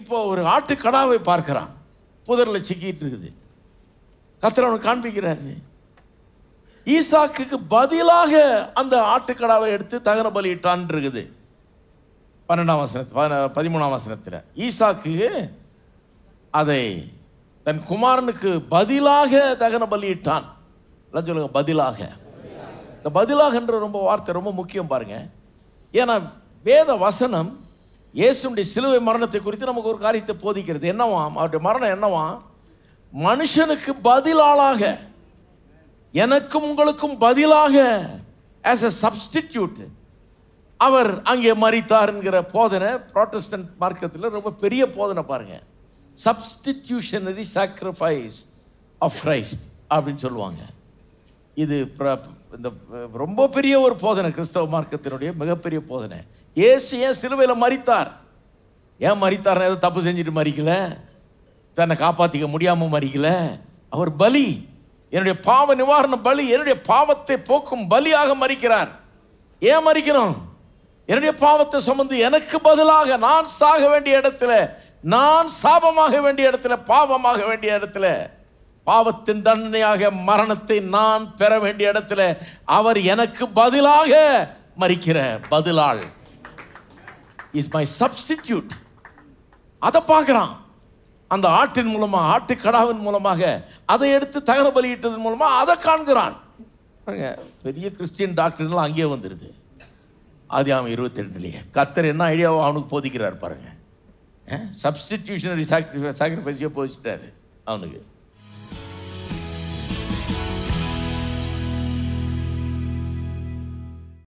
இப்போ ஒரு ஆட்டு கடாவை பார்க்குறான் புதரில் சிக்கிட்டு இருக்குது கத்திரவன் காண்பிக்கிறாரு ஈசாக்குக்கு பதிலாக அந்த ஆட்டுக்கடாவை எடுத்து தகன பலியிட்டான் இருக்குது பன்னெண்டாம் வசனத்து பதிமூணாம் வசனத்தில் ஈசாக்கு அதை தன் குமாரனுக்கு பதிலாக தகன பலியிட்டான் சொல்லுங்க பதிலாக இந்த பதிலாகன்ற ரொம்ப வார்த்தை ரொம்ப முக்கியம் பாருங்க ஏன்னா வேத வசனம் இயேசுடைய சிலுவை மரணத்தை குறித்து நமக்கு ஒரு காரியத்தை போதிக்கிறது என்னவாம் அவருடைய மரணம் என்னவாம் மனுஷனுக்கு பதிலாளாக எனக்கும் உங்களுக்கும் பதிலாக ஆஸ் எ சப்ஸ்டிடியூட் அவர் அங்கே என்கிற போதனை ப்ராட்டஸ்டன்ட் மார்க்கத்தில் ரொம்ப பெரிய போதனை பாருங்கள் சப்ஸ்டிடியூஷனரி சாக்ரிஃபைஸ் ஆஃப் கிரைஸ்ட் அப்படின்னு சொல்லுவாங்க இது இந்த ரொம்ப பெரிய ஒரு போதனை கிறிஸ்தவ மார்க்கத்தினுடைய மிகப்பெரிய போதனை ஏசு ஏன் சிலுவையில் மறித்தார் ஏன் மறித்தார்னா ஏதோ தப்பு செஞ்சுட்டு மறிக்கல தன்னை காப்பாற்றிக்க முடியாமல் மறிக்கல அவர் பலி என்னுடைய பாவ நிவாரண பலி என்னுடைய பாவத்தை போக்கும் பலியாக மறிக்கிறார் ஏன் மறிக்கணும் என்னுடைய பாவத்தை சுமந்து எனக்கு பதிலாக நான் சாக வேண்டிய இடத்துல நான் சாபமாக வேண்டிய இடத்துல பாவமாக வேண்டிய இடத்துல பாவத்தின் தண்டனையாக மரணத்தை நான் பெற வேண்டிய இடத்துல அவர் எனக்கு பதிலாக மறிக்கிற பதிலாள் இஸ் மை சப்ஸ்டிடியூட் அதை பார்க்குறான் அந்த ஆட்டின் மூலமாக ஆட்டு கடாவின் மூலமாக அதை எடுத்து தகன பலியிட்டதன் மூலமாக அதை காண்கிறான் பெரிய கிறிஸ்டியன் டாக்டர்லாம் அங்கேயே வந்துடுது அது அவன் இருபத்தி ரெண்டுலேயே கத்தர் என்ன ஐடியாவோ அவனுக்கு போதிக்கிறார் பாருங்கள் சப்ஸ்டிடியூஷனரி சாக்ரிஃபை சாக்ரிஃபைஸையோ போதிச்சிட்டாரு அவனுக்கு